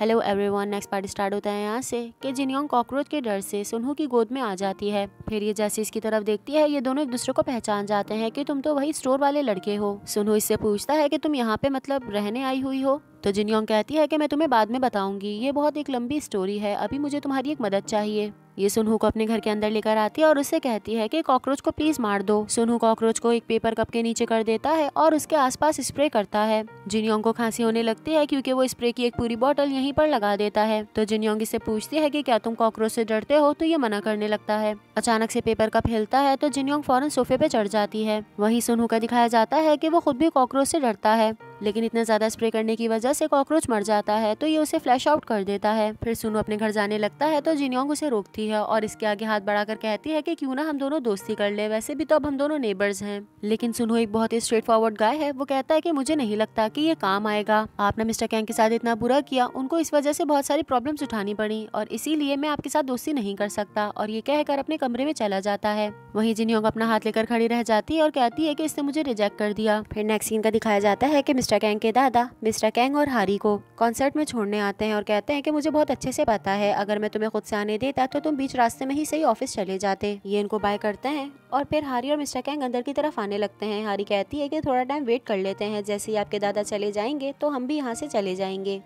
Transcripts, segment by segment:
Hello everyone next part start होता है यहाँ से कि जिनयोंग कॉकरोच के डर से सुनहू की गोद में आ जाती है फिर ये जैसे इसकी तरफ देखती है ये दोनों एक दूसरे को पहचान जाते हैं कि तुम तो वही स्टोर वाले लड़के हो सुनहू इससे पूछता है कि तुम यहाँ पे मतलब रहने आई हुई हो तो जिनयोंग कहती है कि मैं तुम्हें बाद में बताऊंगी ये बहुत एक लंबी स्टोरी है अभी मुझे तुम्हारी एक मदद चाहिए ये सुनहू को अपने घर के अंदर लेकर आती है और उससे कहती है कि कॉकरोच को प्लीज मार दो सुनहू कॉकरोच को एक पेपर कप के नीचे कर देता है और उसके आसपास स्प्रे करता है जिनयोंग को खांसी होने लगती है क्योंकि वो स्प्रे की एक पूरी बॉटल यहीं पर लगा देता है तो जिनयोंग इससे पूछती है कि क्या तुम कॉकरोच से डरते हो तो ये मना करने लगता है अचानक से पेपर कप हिलता है तो जिनयोंग फौरन सोफे पे चढ़ जाती है वही सुनहू का दिखाया जाता है की वो खुद भी कॉकरोच से डरता है लेकिन इतना ज़्यादा स्प्रे करने की वजह से कॉकरोच मर जाता है तो ये उसे फ्लैश आउट कर देता है फिर सुनो अपने घर जाने लगता है तो जिनोंग उसे रोकती है और इसके आगे हाथ बढ़ाकर कहती है कि क्यों ना हम दोनों दोस्ती कर ले वैसे भी तो अब हम दोनों नेबर्स हैं लेकिन सुनो एक बहुत ही स्ट्रेट फॉरवर्ड गाय है वो कहता है कि मुझे नहीं लगता कि ये काम आएगा आपने मिस्टर कैंग के साथ इतना बुरा किया उनको इस वजह से बहुत सारी प्रॉब्लम्स उठानी पड़ी और इसीलिए मैं आपके साथ दोस्ती नहीं कर सकता और ये कहकर अपने कमरे में चला जाता है वही जिनोंग अपना हाथ लेकर खड़ी रह जाती है और कहती है कि इसने मुझे रिजेक्ट कर दिया फिर नेक्स्ट सीन का दिखाया जाता है कि मिस्टर मिस्टर कैंग के दादा मिस्टर कैंग और हारी को कॉन्सर्ट में छोड़ने आते हैं और कहते हैं कि मुझे बहुत अच्छे से पता है अगर मैं तुम्हें खुद से आने देता तो तुम बीच रास्ते में ही सही ऑफिस चले जाते ये इनको बाय करते हैं और फिर हारी और मिस्टर कैंग अंदर की तरफ आने लगते हैं हारी कहती है कि थोड़ा टाइम वेट कर लेते हैं जैसे ही आपके दादा चले जाएंगे तो हम भी यहाँ से चले जाएंगे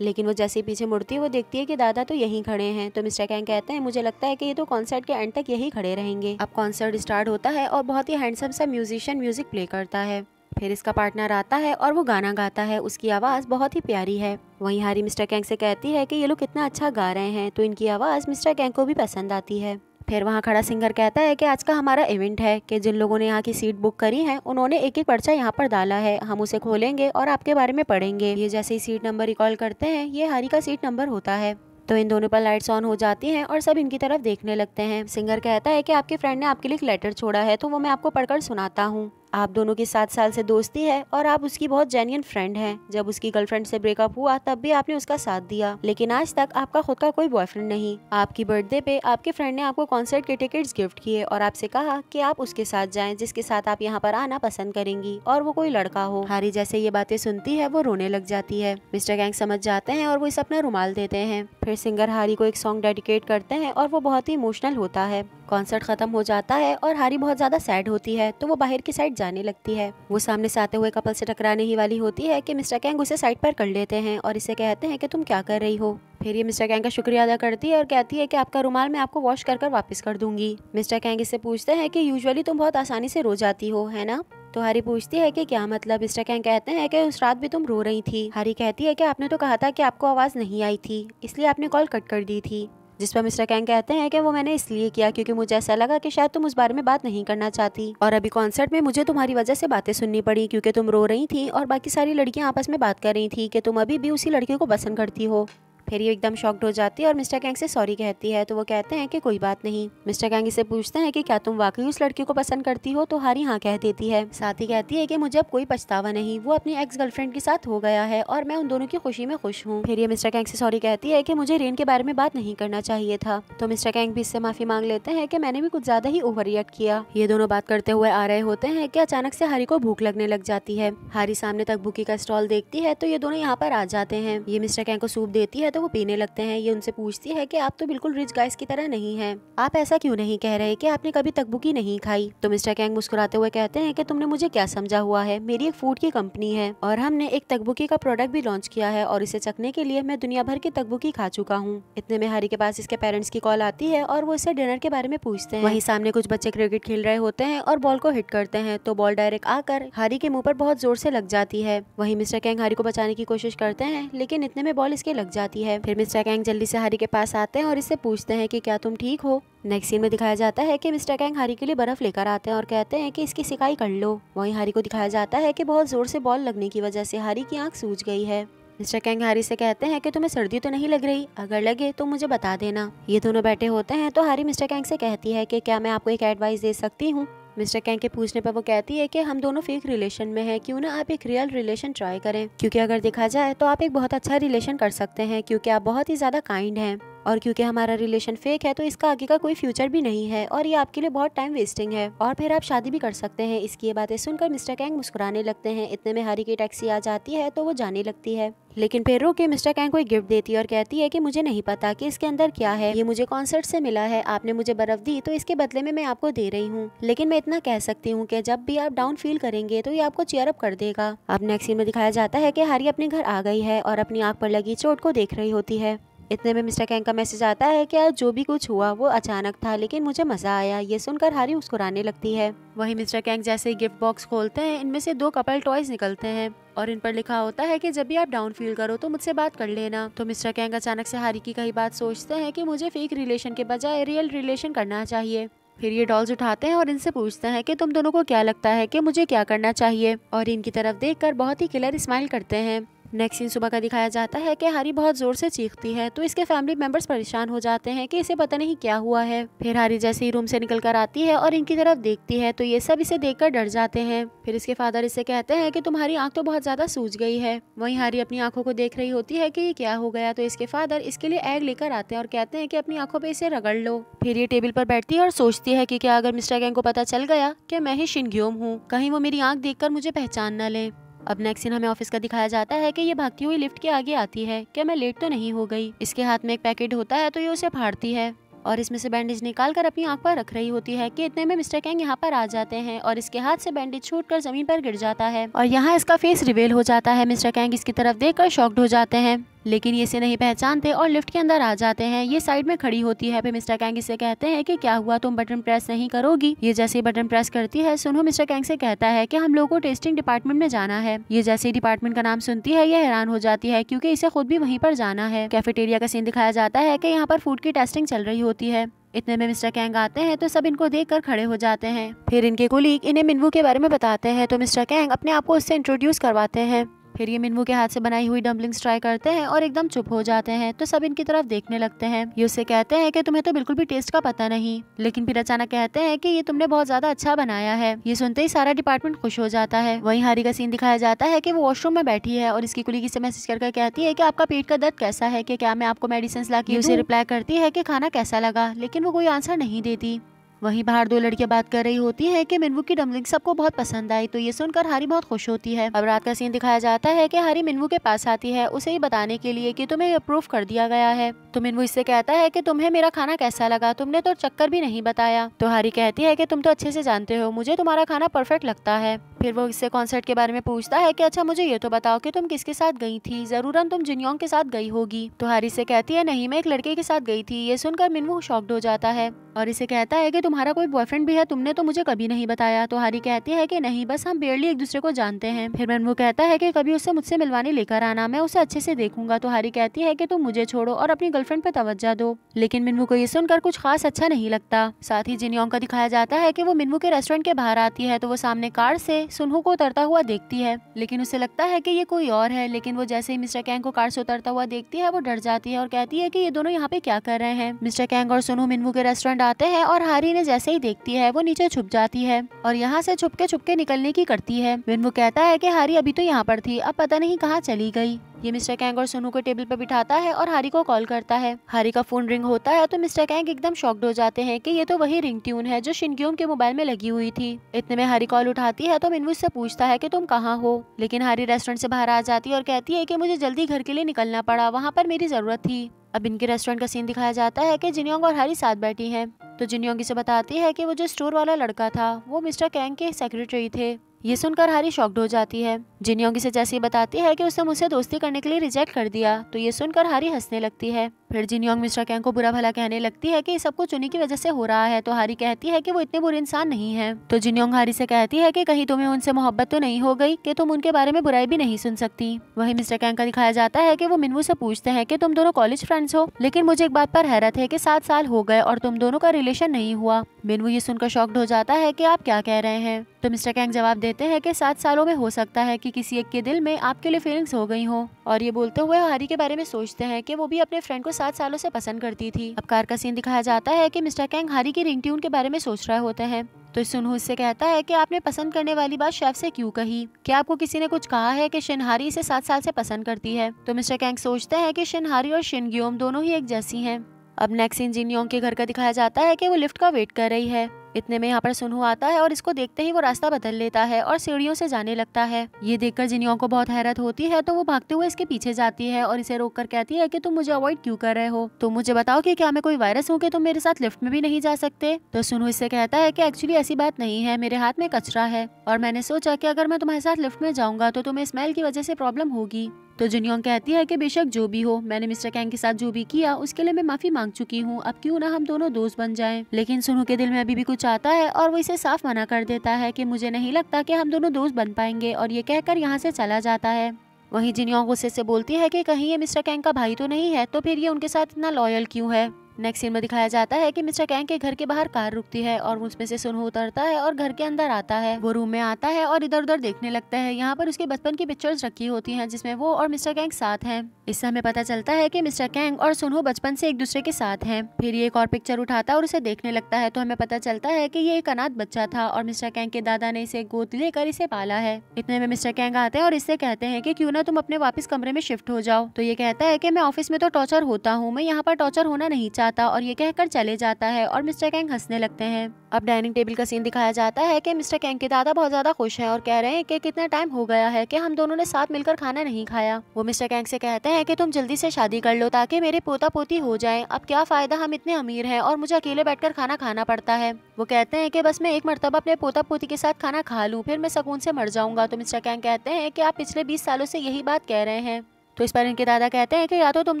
लेकिन वो जैसे पीछे मुड़ती है वो देखती है कि दादा तो यहीं खड़े हैं तो मिस्टर कैंग कहते हैं मुझे लगता है कि ये तो कॉन्सर्ट के एंड तक यही खड़े रहेंगे अब कॉन्सर्ट स्टार्ट होता है और बहुत ही हैंडसम सा म्यूजिशियन म्यूजिक प्ले करता है फिर इसका पार्टनर आता है और वो गाना गाता है उसकी आवाज़ बहुत ही प्यारी है वहीं हारी मिस्टर कैंग से कहती है कि ये लोग कितना अच्छा गा रहे हैं तो इनकी आवाज़ मिस्टर कैंग को भी पसंद आती है फिर वहाँ खड़ा सिंगर कहता है कि आज का हमारा इवेंट है कि जिन लोगों ने यहाँ की सीट बुक करी है उन्होंने एक एक पर्चा यहाँ पर डाला है हम उसे खोलेंगे और आपके बारे में पढ़ेंगे ये जैसे ही सीट नंबर रिकॉल करते हैं ये हारी का सीट नंबर होता है तो इन दोनों पर लाइट्स ऑन हो जाती हैं और सब इनकी तरफ देखने लगते हैं सिंगर कहता है कि आपके फ्रेंड ने आपके लिए एक लेटर छोड़ा है तो वो मैं आपको पढ़कर सुनाता हूँ आप दोनों की सात साल से दोस्ती है और आप उसकी बहुत जेन्यन फ्रेंड हैं जब उसकी गर्लफ्रेंड से ब्रेकअप हुआ तब भी आपने उसका साथ दिया लेकिन आज तक आपका खुद का कोई बॉयफ्रेंड नहीं आपकी बर्थडे पे आपके फ्रेंड ने आपको कॉन्सर्ट के टिकट्स गिफ्ट किए और आपसे कहा कि आप उसके साथ जाए जिसके साथ आप यहाँ पर आना पसंद करेंगी और वो कोई लड़का हो हारी जैसे ये बातें सुनती है वो रोने लग जाती है मिस्टर गैंग समझ जाते हैं और वो इसे अपना रुमाल देते हैं फिर सिंगर हारी को एक सॉन्ग डेडिकेट करते हैं और वो बहुत ही इमोशनल होता है कॉन्सर्ट खत्म हो जाता है और हारी बहुत ज्यादा सैड होती है तो वो बाहर की साइड जाने लगती है वो सामने से आते हुए कपल से टकराने ही वाली होती है कि मिस्टर कैंग उसे साइड पर कर लेते हैं और इसे कहते हैं कि तुम क्या कर रही हो फिर ये मिस्टर कैंग का शुक्रिया अदा करती है और कहती है कि आपका रुमाल मैं आपको वॉश कर कर वापस कर दूंगी मिस्टर कैंग इससे पूछते हैं कि यूजुअली तुम बहुत आसानी से रो जाती हो है ना तो हरी पूछती है कि क्या मतलब मिस्टर कैंग कहते हैं कि उस रात भी तुम रो रही थी हरी कहती है कि आपने तो कहा था कि आपको आवाज़ नहीं आई थी इसलिए आपने कॉल कट कर दी थी जिस पर मिस्टर कैंग कहते हैं कि वो मैंने इसलिए किया क्योंकि मुझे ऐसा लगा कि शायद तुम उस बारे में बात नहीं करना चाहती और अभी कॉन्सर्ट में मुझे तुम्हारी वजह से बातें सुननी पड़ी क्योंकि तुम रो रही थी और बाकी सारी लड़कियां आपस में बात कर रही थी कि तुम अभी भी उसी लड़के को पसंद करती हो फिर ये एकदम शॉक्ड हो जाती है और मिस्टर गैंग से सॉरी कहती है तो वो कहते हैं कि कोई बात नहीं मिस्टर गैंग इसे पूछते हैं कि क्या तुम वाकई उस लड़की को पसंद करती हो तो हारी हाँ कह देती है साथ ही कहती है कि मुझे अब कोई पछतावा नहीं वो अपनी एक्स गर्लफ्रेंड के साथ हो गया है और मैं उन दोनों की खुशी में खुश हूँ फिर ये मिस्टर गैंग से सॉरी कहती है की मुझे रेन के बारे में बात नहीं करना चाहिए था तो मिस्टर गैंग भी इससे माफी मांग लेते हैं की मैंने भी कुछ ज्यादा ही ओवर रिएक्ट किया ये दोनों बात करते हुए आ रहे होते हैं की अचानक से हारी को भूख लगने लग जाती है हारी सामने तक भूखी का स्टॉल देखती है तो ये दोनों यहाँ पर आ जाते हैं ये मिस्टर गैंग को सूप देती है तो वो पीने लगते हैं ये उनसे पूछती है कि आप तो बिल्कुल रिच गाइस की तरह नहीं है आप ऐसा क्यों नहीं कह रहे कि आपने कभी तकबुकी नहीं खाई तो मिस्टर कैंग मुस्कुराते हुए कहते हैं कि तुमने मुझे क्या समझा हुआ है मेरी एक फूड की कंपनी है और हमने एक तकबुकी का प्रोडक्ट भी लॉन्च किया है और इसे चखने के लिए मैं दुनिया भर की तकबुकी खा चुका हूँ इतने में हरी के पास इसके पेरेंट्स की कॉल आती है और वो इसे डिनर के बारे में पूछते हैं वही सामने कुछ बच्चे क्रिकेट खेल रहे होते हैं और बॉल को हिट करते हैं तो बॉल डायरेक्ट आकर हरी के मुंह पर बहुत जोर से लग जाती है वही मिस्टर कैंग हरी को बचाने की कोशिश करते हैं लेकिन इतने में बॉल इसके लग जाती है है फिर मिस्टर कैंग जल्दी से हारी के पास आते हैं और इससे पूछते हैं कि क्या तुम ठीक हो नेक्स्ट सीन में दिखाया जाता है कि मिस्टर कैंग हारी के लिए बर्फ लेकर आते हैं और कहते हैं कि इसकी सिकाई कर लो वहीं हारी को दिखाया जाता है कि बहुत जोर से बॉल लगने की वजह से हारी की आंख सूज गई है मिस्टर कैंग हारी से कहते हैं कि तुम्हें सर्दी तो नहीं लग रही अगर लगे तो मुझे बता देना ये दोनों बैठे होते हैं तो हारी मिस्टर कैंग से कहती है कि क्या मैं आपको एक एडवाइस दे सकती हूँ मिस्टर कैंग के पूछने पर वो कहती है कि हम दोनों फेक रिलेशन में हैं क्यों ना आप एक रियल रिलेशन ट्राई करें क्योंकि अगर देखा जाए तो आप एक बहुत अच्छा रिलेशन कर सकते हैं क्योंकि आप बहुत ही ज़्यादा काइंड हैं और क्योंकि हमारा रिलेशन फेक है तो इसका आगे का कोई फ्यूचर भी नहीं है और ये आपके लिए बहुत टाइम वेस्टिंग है और फिर आप शादी भी कर सकते हैं इसकी ये बातें सुनकर मिस्टर कैंग मुस्कुराने लगते हैं इतने में हरी की टैक्सी आ जाती है तो वो जाने लगती है लेकिन फिर रो के मिस्टर कैंग को एक गिफ्ट देती है और कहती है कि मुझे नहीं पता कि इसके अंदर क्या है ये मुझे कॉन्सर्ट से मिला है आपने मुझे बर्फ दी तो इसके बदले में मैं आपको दे रही हूँ लेकिन मैं इतना कह सकती हूँ कि जब भी आप डाउन फील करेंगे तो ये आपको चेयर अप कर देगा अब नेक्स्ट सीन में दिखाया जाता है कि हरी अपने घर आ गई है और अपनी आँख पर लगी चोट को देख रही होती है इतने में मिस्टर कैंग का मैसेज आता है कि आज जो भी कुछ हुआ वो अचानक था लेकिन मुझे मजा आया ये सुनकर हारी मुस्कुराने लगती है वहीं मिस्टर कैंग जैसे गिफ्ट बॉक्स खोलते हैं इनमें से दो कपल टॉयज निकलते हैं और इन पर लिखा होता है कि जब भी आप डाउन फील करो तो मुझसे बात कर लेना तो मिस्टर कैंग अचानक से हारी की कही बात सोचते हैं की मुझे फेक रिलेशन के बजाय रियल रिलेशन करना चाहिए फिर ये डॉल्स उठाते हैं और इनसे पूछते हैं कि तुम दोनों को क्या लगता है कि मुझे क्या करना चाहिए और इनकी तरफ देखकर बहुत ही क्लियर स्माइल करते हैं नेक्स्ट सीन सुबह का दिखाया जाता है कि हरी बहुत जोर से चीखती है तो इसके फैमिली मेंबर्स परेशान हो जाते हैं कि इसे पता नहीं क्या हुआ है फिर हरी जैसे ही रूम से निकल कर आती है और इनकी तरफ देखती है तो ये सब इसे कर डर जाते हैं फिर इसके फादर इसे कहते हैं की तुम्हारी आँख तो बहुत ज्यादा सूज गई है वही हरी अपनी आंखों को देख रही होती है की ये क्या हो गया तो इसके फादर इसके लिए एग लेकर आते हैं और कहते हैं की अपनी आंखों पर इसे रगड़ लो फिर ये टेबल पर बैठती है और सोचती है की क्या अगर मिस्टर गैंग को पता चल गया की मैं ही शिनग्योम हूँ कहीं वो मेरी देख कर मुझे पहचान न ले अब नेक्स्ट सीन हमें ऑफिस का दिखाया जाता है कि ये भागती हुई लिफ्ट के आगे आती है क्या मैं लेट तो नहीं हो गई इसके हाथ में एक पैकेट होता है तो ये उसे फाड़ती है और इसमें से बैंडेज निकाल कर अपनी आंख पर रख रही होती है कि इतने में मिस्टर कैंग यहाँ पर आ जाते हैं और इसके हाथ से बैंडेज छूट कर जमीन पर गिर जाता है और यहाँ इसका फेस रिवेल हो जाता है मिस्टर कैंग इसकी तरफ देख कर शॉक्ड हो जाते हैं लेकिन ये इसे नहीं पहचानते और लिफ्ट के अंदर आ जाते हैं ये साइड में खड़ी होती है फिर मिस्टर कैंग इसे कहते हैं कि क्या हुआ तुम बटन प्रेस नहीं करोगी ये जैसे बटन प्रेस करती है सुनो मिस्टर कैंग से कहता है कि हम लोगों को टेस्टिंग डिपार्टमेंट में जाना है ये जैसे ही डिपार्टमेंट का नाम सुनती है ये हैरान हो जाती है क्योंकि इसे खुद भी वहीं पर जाना है कैफेटेरिया का सीन दिखाया जाता है कि यहाँ पर फूड की टेस्टिंग चल रही होती है इतने में मिस्टर कैंग आते हैं तो सब इनको देख कर खड़े हो जाते हैं फिर इनके कोलीग इन्हें मिनवू के बारे में बताते हैं तो मिस्टर कैंग अपने आप को उससे इंट्रोड्यूस करवाते हैं फिर ये मिनमू के हाथ से बनाई हुई डम्पलिंग्स ट्राई करते हैं और एकदम चुप हो जाते हैं तो सब इनकी तरफ देखने लगते हैं ये उसे कहते हैं कि तुम्हें तो बिल्कुल भी टेस्ट का पता नहीं लेकिन फिर अचानक कहते हैं कि ये तुमने बहुत ज्यादा अच्छा बनाया है ये सुनते ही सारा डिपार्टमेंट खुश हो जाता है वही हारी का सीन दिखाया जाता है की वो वॉशरूम में बैठी है और इसकी कुलीगी से मैसेज करके कहती है की आपका पेट का दर्द कैसा है की क्या मैं आपको मेडिसिन ला उसे रिप्लाई करती है की खाना कैसा लगा लेकिन वो कोई आंसर नहीं देती वहीं बाहर दो लड़कियां बात कर रही होती है कि मिनवू की डम्बलिंग सबको बहुत पसंद आई तो ये सुनकर हारी बहुत खुश होती है अब रात का सीन दिखाया जाता है की हारी मिनवू के पास आती है उसे ही बताने के लिए की तुम्हें अप्रूव कर दिया गया है तो मिनवू इससे कहता है की तुम्हें मेरा खाना कैसा लगा तुमने तो चक्कर भी नहीं बताया तो हारी कहती है की तुम तो अच्छे से जानते हो मुझे तुम्हारा खाना परफेक्ट लगता है फिर वो इससे कॉन्सर्ट के बारे में पूछता है कि अच्छा मुझे ये तो बताओ कि तुम किसके साथ गई थी ज़रूरन तुम जिनयोंग के साथ गई होगी तो हारी से कहती है नहीं मैं एक लड़के के साथ गई थी ये सुनकर मिनवू शॉक्ड हो जाता है और इसे कहता है कि तुम्हारा कोई बॉयफ्रेंड भी है तुमने तो मुझे कभी नहीं बताया तो हारी कहती है कि नहीं बस हम बेरली एक दूसरे को जानते हैं फिर मिनवू कहता है कि कभी उसे मुझसे मिलवाने लेकर आना मैं उसे अच्छे से देखूंगा तो हारी कहती है कि तुम मुझे छोड़ो और अपनी गर्लफ्रेंड पर तवज्जा दो लेकिन मिनवू को ये सुनकर कुछ खास अच्छा नहीं लगता साथ ही जिनयोंग का दिखाया जाता है कि वो मिनवू के रेस्टोरेंट के बाहर आती है तो वो सामने कार से सुनहू को उतरता हुआ देखती है लेकिन उसे लगता है कि ये कोई और है लेकिन वो जैसे ही मिस्टर कैंग को कार से उतरता हुआ देखती है वो डर जाती है और कहती है कि ये दोनों यहाँ पे क्या कर रहे हैं मिस्टर कैंग और सुनहू मिनमू के रेस्टोरेंट आते हैं और हारी ने जैसे ही देखती है वो नीचे छुप जाती है और यहाँ से छुपके छुपके निकलने की करती है मिनमू कहता है की हारी अभी तो यहाँ पर थी अब पता नहीं कहाँ चली गई ये मिस्टर कैंग और सोनू को टेबल पर बिठाता है और हारी को कॉल करता है हारी का फोन रिंग होता है तो मिस्टर कैंग एकदम शॉक्ड हो जाते हैं कि ये तो वही रिंग ट्यून है जो शिनक्यूम के मोबाइल में लगी हुई थी इतने में हारी कॉल उठाती है तो मिनवू से पूछता है की तुम कहाँ हो लेकिन हारी रेस्टोरेंट से बाहर आ जाती है और कहती है की मुझे जल्दी घर के लिए निकलना पड़ा वहाँ पर मेरी जरूरत थी अब इनके रेस्टोरेंट का सीन दिखाया जाता है की जिनियोंग और हारी साथ बैठी है तो जिनियोंग इसे बताती है कि वो जो स्टोर वाला लड़का था वो मिस्टर कैंग के सेक्रेटरी थे ये सुनकर हारी शॉक्ड हो जाती है जिन योगी से जैसे बताती है कि उसने मुझसे दोस्ती करने के लिए रिजेक्ट कर दिया तो ये सुनकर हारी हंसने लगती है फिर योंग मिश्रा कैंग को बुरा भला कहने लगती है कि सब कुछ उन्हीं की वजह से हो रहा है तो हारी कहती है कि वो इतने बुरे इंसान नहीं है तो जिनयोंग हारी से कहती है कि कहीं तुम्हें उनसे मोहब्बत तो नहीं हो गई कि तुम उनके बारे में बुराई भी नहीं सुन सकती वही मिस्टर कैंग का दिखाया जाता है की वो मिनवू से पूछते हैं की तुम दोनों कॉलेज फ्रेंड्स हो लेकिन मुझे एक बात पर हैरत है की सात साल हो गए और तुम दोनों का रिलेशन नहीं हुआ मिनवू ये सुनकर शॉक्ड हो जाता है की आप क्या कह रहे हैं तो मिस्टर कैंग जवाब देते हैं कि सात सालों में हो सकता है कि किसी एक के दिल में आपके लिए फीलिंग्स हो गई हो और ये बोलते हुए हारी के बारे में सोचते हैं कि वो भी अपने फ्रेंड को सात सालों से पसंद करती थी अब कार का सीन दिखाया जाता है कि मिस्टर कैंग हारी की रिंगट्यून के बारे में सोच रहा होता है तो सुनो उससे कहता है कि आपने पसंद करने वाली बात शेफ से क्यों कही क्या आपको किसी ने कुछ कहा है कि शिनहारी इसे सात साल से पसंद करती है तो मिस्टर कैंग सोचता है कि शिनहारी और शिनगियोम दोनों ही एक जैसी हैं। अब नेक्स्ट इंजीनियोंग के घर का दिखाया जाता है कि वो लिफ्ट का वेट कर रही है इतने में यहाँ पर सुनहू आता है और इसको देखते ही वो रास्ता बदल लेता है और सीढ़ियों से जाने लगता है ये देखकर जिनियों को बहुत हैरत होती है तो वो भागते हुए इसके पीछे जाती है और इसे रोक कर कहती है की तुम मुझे अवॉइड क्यों कर रहे हो तुम मुझे बताओ की क्या मैं कोई वायरस हूँ कि तुम मेरे साथ लिफ्ट में भी नहीं जा सकते तो सुनू इससे कहता है की एक्चुअली ऐसी बात नहीं है मेरे हाथ में कचरा है और मैंने सोचा की अगर मैं तुम्हारे साथ लिफ्ट में जाऊंगा तो तुम्हें स्मेल की वजह से प्रॉब्लम होगी तो जुनियोंग कहती है कि बेशक जो भी हो मैंने मिस्टर कैंग के साथ जो भी किया उसके लिए मैं माफी मांग चुकी हूँ अब क्यों ना हम दोनों दोस्त बन जाएं लेकिन सुनू के दिल में अभी भी कुछ आता है और वो इसे साफ मना कर देता है कि मुझे नहीं लगता कि हम दोनों दोस्त बन पाएंगे और ये कहकर यहाँ से चला जाता है वही जिनियोंग गुस्से से बोलती है कि कहीं ये मिस्टर कैंग का भाई तो नहीं है तो फिर ये उनके साथ इतना लॉयल क्यों है नेक्स्ट सीन में दिखाया जाता है कि मिस्टर कैंग के घर के बाहर कार रुकती है और उसमें से सुनहू उतरता है और घर के अंदर आता है वो रूम में आता है और इधर उधर देखने लगता है यहाँ पर उसके बचपन की पिक्चर्स रखी होती हैं जिसमें वो और मिस्टर कैंग साथ हैं इससे हमें पता चलता है कि मिस्टर कैंग और सुनहू बचपन से एक दूसरे के साथ हैं फिर ये एक और पिक्चर उठाता है और उसे देखने लगता है तो हमें पता चलता है की ये एक अनाथ बच्चा था और मिस्टर कैंग के दादा ने इसे गोद लेकर इसे पाला है इतने में मिस्टर कैंग आते हैं और इससे कहते हैं की क्यूँ ना तुम अपने वापिस कमरे में शिफ्ट हो जाओ तो ये कहता है की मैं ऑफिस में तो टॉर्चर होता हूँ मैं यहाँ पर टॉर्चर होना नहीं चाहता जाता और ये कहकर चले जाता है और मिस्टर कैंग हंसने लगते हैं अब डाइनिंग टेबल का सीन दिखाया जाता है कि मिस्टर कैंग के दादा बहुत ज्यादा खुश हैं और कह रहे हैं कि कितना टाइम हो गया है कि हम दोनों ने साथ मिलकर खाना नहीं खाया वो मिस्टर कैंग से कहते हैं कि तुम जल्दी से शादी कर लो ताकि मेरे पोता पोती हो जाए अब क्या फायदा हम इतने अमीर है और मुझे अकेले बैठ खाना खाना पड़ता है वो कहते हैं की बस मैं एक मरतबा अपने पोता पोती के साथ खाना खा लूँ फिर मैं सकून से मर जाऊंगा तो मिस्टर कैंग कहते हैं की आप पिछले बीस सालों से यही बात कह रहे हैं तो इस पर इनके दादा कहते हैं कि या तो तुम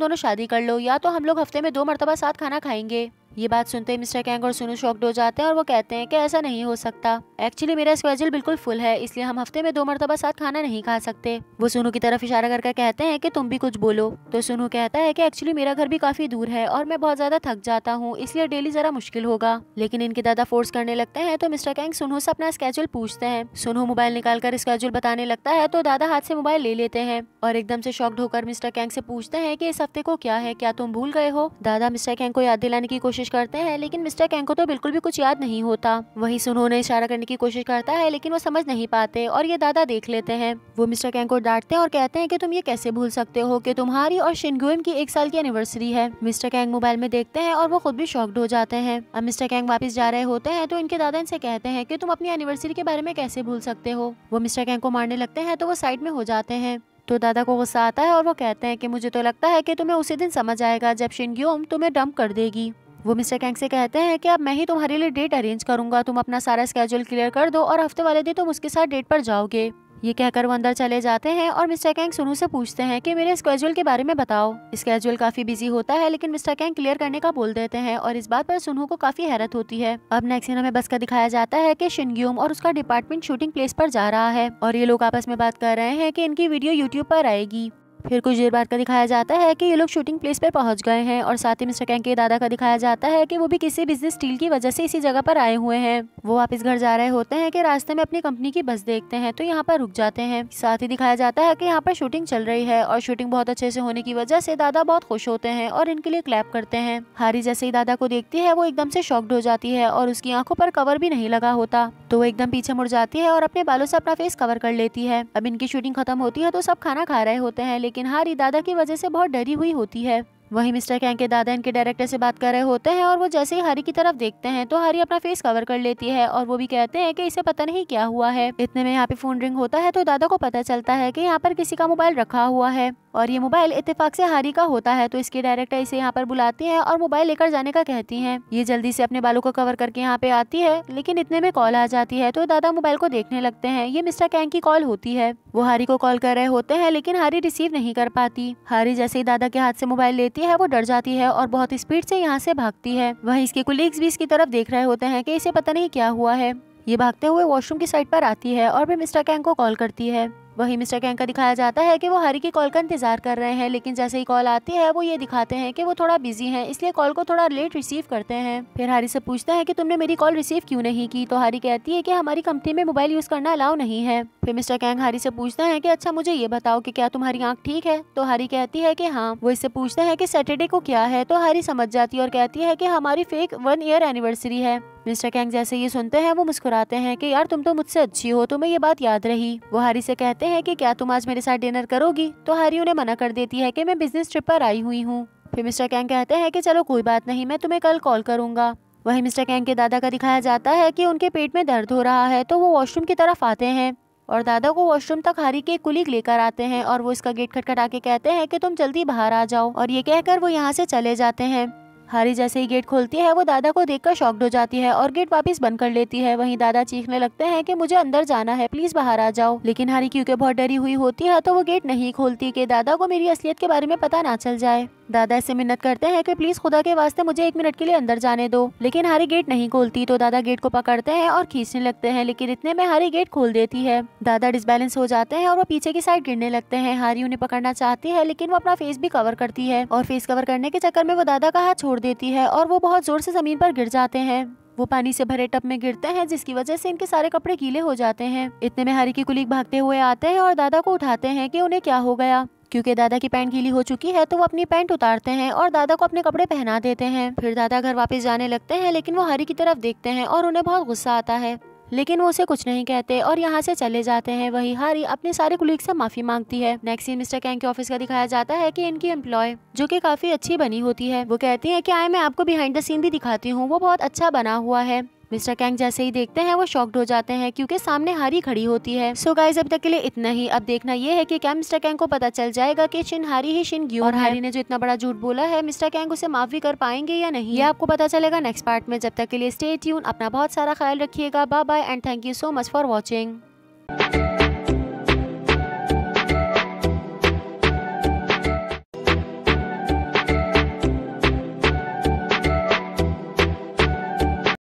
दोनों शादी कर लो या तो हम लोग हफ्ते में दो मरतबा साथ खाना खाएंगे ये बात सुनते ही मिस्टर कैंग और सोनू शॉक्ड हो जाते हैं और वो कहते हैं कि ऐसा नहीं हो सकता एक्चुअली मेरा स्केजल बिल्कुल फुल है इसलिए हम हफ्ते में दो मरतबा साथ खाना नहीं खा सकते वो सोनू की तरफ इशारा करके कहते हैं कि तुम भी कुछ बोलो तो सोनू कहता है कि एक्चुअली मेरा घर भी काफी दूर है और मैं बहुत ज्यादा थक जाता हूँ इसलिए डेली जरा मुश्किल होगा लेकिन इनके दादा फोर्स करने लगते हैं तो मिस्टर कैंग सोनू से अपना स्केजल पूछते हैं सोनू मोबाइल निकाल कर स्केजल बताने लगता है तो दादा हाथ से मोबाइल ले लेते हैं और एकदम से शॉक्ड होकर मिस्टर कैंग से पूछते हैं कि इस हफ्ते को क्या है क्या तुम भूल गए हो दादा मिस्टर कैंग को याद दिलाने की कोशिश कोशिश करते हैं लेकिन मिस्टर कैंग को तो बिल्कुल भी कुछ याद नहीं होता वही सुनो ने इशारा करने की कोशिश करता है लेकिन वो समझ नहीं पाते और ये दादा देख लेते हैं वो मिस्टर कैंग को डांटते हैं और कहते हैं कि तुम ये कैसे भूल सकते हो कि तुम्हारी और शिनगुम की एक साल की एनिवर्सरी है मिस्टर कैंग मोबाइल में देखते हैं और वो खुद भी शॉक्ड हो जाते हैं अब मिस्टर कैंग वापस जा रहे होते हैं तो इनके दादा इनसे कहते हैं कि तुम अपनी एनिवर्सरी के बारे में कैसे भूल सकते हो वो मिस्टर कैंग को मारने लगते हैं तो वो साइड में हो जाते हैं तो दादा को गुस्सा आता है और वो कहते हैं कि मुझे तो लगता है कि तुम्हें उसी दिन समझ आएगा जब शिनग्योम तुम्हें डंप कर देगी वो मिस्टर कैंग से कहते हैं कि अब मैं ही तुम्हारे लिए डेट अरेंज करूंगा तुम अपना सारा स्केड्यूल क्लियर कर दो और हफ्ते वाले दिन तुम उसके साथ डेट पर जाओगे ये कहकर वो अंदर चले जाते हैं और मिस्टर कैंग सुनू से पूछते हैं कि मेरे स्केड्यूल के बारे में बताओ स्केड्यूल काफी बिजी होता है लेकिन मिस्टर कैंग क्लियर करने का बोल देते हैं और इस बात पर सोनू को काफी हैरत होती है अब नेक्स्ट सीन हमें बस का दिखाया जाता है कि शिनग्यूम और उसका डिपार्टमेंट शूटिंग प्लेस पर जा रहा है और ये लोग आपस में बात कर रहे हैं की इनकी वीडियो यूट्यूब पर आएगी फिर कुछ देर बाद का दिखाया जाता है कि ये लोग शूटिंग प्लेस पर पहुंच गए हैं और साथ ही मिस्टर कैंग के दादा का दिखाया जाता है कि वो भी किसी बिजनेस डील की वजह से इसी जगह पर आए हुए हैं वो वापस घर जा रहे होते हैं कि रास्ते में अपनी कंपनी की बस देखते हैं तो यहाँ पर रुक जाते हैं साथ ही दिखाया जाता है की यहाँ पर शूटिंग चल रही है और शूटिंग बहुत अच्छे से होने की वजह से दादा बहुत खुश होते हैं और इनके लिए क्लैप करते हैं हारी जैसे ही दादा को देखती है वो एकदम से शॉक्ड हो जाती है और उसकी आंखों पर कवर भी नहीं लगा होता तो वो एकदम पीछे मुड़ जाती है और अपने बालों से अपना फेस कवर कर लेती है अब इनकी शूटिंग खत्म होती है तो सब खाना खा रहे होते हैं लेकिन हारी दादा की वजह से बहुत डरी हुई होती है वही मिस्टर कैंग के दादा इनके डायरेक्टर से बात कर रहे होते हैं और वो जैसे ही हरी की तरफ देखते हैं तो हरी अपना फेस कवर कर लेती है और वो भी कहते हैं कि इसे पता नहीं क्या हुआ है इतने में यहाँ पे फोन रिंग होता है तो दादा को पता चलता है कि यहाँ पर किसी का मोबाइल रखा हुआ है और ये मोबाइल इतफाक से हारी का होता है तो इसके डायरेक्टर इसे यहाँ पर बुलाती है और मोबाइल लेकर जाने का कहती है ये जल्दी से अपने बालों को कवर करके यहाँ पे आती है लेकिन इतने में कॉल आ जाती है तो दादा मोबाइल को देखने लगते हैं ये मिस्टर कैंग की कॉल होती है वो हारी को कॉल कर रहे होते हैं लेकिन हारी रिसीव नहीं कर पाती हारी जैसे ही दादा के हाथ से मोबाइल लेती है वो डर जाती है और बहुत स्पीड से यहाँ से भागती है वहीं इसके कुलीग्स भी इसकी तरफ देख रहे होते हैं कि इसे पता नहीं क्या हुआ है ये भागते हुए वॉशरूम की साइड पर आती है और फिर मिस्टर कैंग को कॉल करती है वहीं मिस्टर कैंग का दिखाया जाता है कि वो हरी की कॉल का इंतजार कर रहे हैं लेकिन जैसे ही कॉल आती है वो ये दिखाते हैं कि वो थोड़ा बिजी हैं इसलिए कॉल को थोड़ा लेट रिसीव करते हैं फिर हरी से पूछते हैं कि तुमने मेरी कॉल रिसीव क्यों नहीं की तो हरी कहती है कि हमारी कंपनी में मोबाइल यूज करना अलाउ नहीं है फिर मिस्टर कैंग हरी से पूछते हैं कि अच्छा मुझे ये बताओ कि क्या तुम्हारी आंख ठीक है तो हरी कहती है कि हाँ वो इससे पूछते हैं कि सैटरडे को क्या है तो हरी समझ जाती है और कहती है कि हमारी फेक वन ईयर एनिवर्सरी है मिस्टर कैंग जैसे ये सुनते हैं वो मुस्कुराते हैं कि यार तुम तो मुझसे अच्छी हो तुम्हें ये बात याद रही वो हारी से कहते हैं कि क्या तुम आज मेरे साथ डिनर करोगी तो हारी उन्हें मना कर देती है कि मैं बिजनेस ट्रिप पर आई हुई हूँ फिर मिस्टर कैंग कहते हैं कि चलो कोई बात नहीं मैं तुम्हें कल कॉल करूंगा वहीं मिस्टर कैंग के दादा का दिखाया जाता है कि उनके पेट में दर्द हो रहा है तो वो वॉशरूम की तरफ आते हैं और दादा को वॉशरूम तक हारी के कुलीग लेकर आते हैं और वो इसका गेट खटखटा के कहते हैं कि तुम जल्दी बाहर आ जाओ और ये कहकर वो यहाँ से चले जाते हैं हारी जैसे ही गेट खोलती है वो दादा को देखकर शॉक्ड हो जाती है और गेट वापस बंद कर लेती है वहीं दादा चीखने लगते हैं कि मुझे अंदर जाना है प्लीज बाहर आ जाओ लेकिन हारी क्योंकि बहुत डरी हुई होती है तो वो गेट नहीं खोलती कि दादा को मेरी असलियत के बारे में पता ना चल जाए दादा ऐसे मिन्नत करते हैं कि प्लीज खुदा के वास्ते मुझे एक मिनट के लिए अंदर जाने दो लेकिन हारी गेट नहीं खोलती तो दादा गेट को पकड़ते हैं और खींचने लगते हैं लेकिन इतने में हारी गेट खोल देती है दादा डिसबैलेंस हो जाते हैं और वो पीछे की साइड गिरने लगते हैं हारी उन्हें पकड़ना चाहती है लेकिन वो अपना फेस भी कवर करती है और फेस कवर करने के चक्कर में वो दादा का हाथ छोड़ छोड़ देती है और वो बहुत ज़ोर से ज़मीन पर गिर जाते हैं वो पानी से भरे टब में गिरते हैं जिसकी वजह से इनके सारे कपड़े गीले हो जाते हैं इतने में हरी की कुलीग भागते हुए आते हैं और दादा को उठाते हैं कि उन्हें क्या हो गया क्योंकि दादा की पैंट गीली हो चुकी है तो वो अपनी पैंट उतारते हैं और दादा को अपने कपड़े पहना देते हैं फिर दादा घर वापस जाने लगते हैं लेकिन वो हरी की तरफ देखते हैं और उन्हें बहुत गुस्सा आता है लेकिन वो उसे कुछ नहीं कहते और यहाँ से चले जाते हैं वही हारी अपने सारे कुलीग से माफ़ी मांगती है नेक्स्ट सीन मिस्टर कैंग के ऑफिस का दिखाया जाता है कि इनकी एम्प्लॉय जो कि काफ़ी अच्छी बनी होती है वो कहती है कि आए मैं आपको बिहाइंड द सीन भी दिखाती हूँ वो बहुत अच्छा बना हुआ है मिस्टर कैंग जैसे ही देखते हैं वो शॉक्ड हो जाते हैं क्योंकि सामने हारी खड़ी होती है सो गाइज अब तक के लिए इतना ही अब देखना यह है कि क्या मिस्टर कैंग को पता चल जाएगा कि शिन हारी ही शिन और हारी ने जो इतना बड़ा झूठ बोला है मिस्टर कैंग उसे माफ भी कर पाएंगे या नहीं ये आपको पता चलेगा नेक्स्ट पार्ट में जब तक के लिए स्टे ट्यून अपना बहुत सारा ख्याल रखिएगा bye bye and thank you so much for watching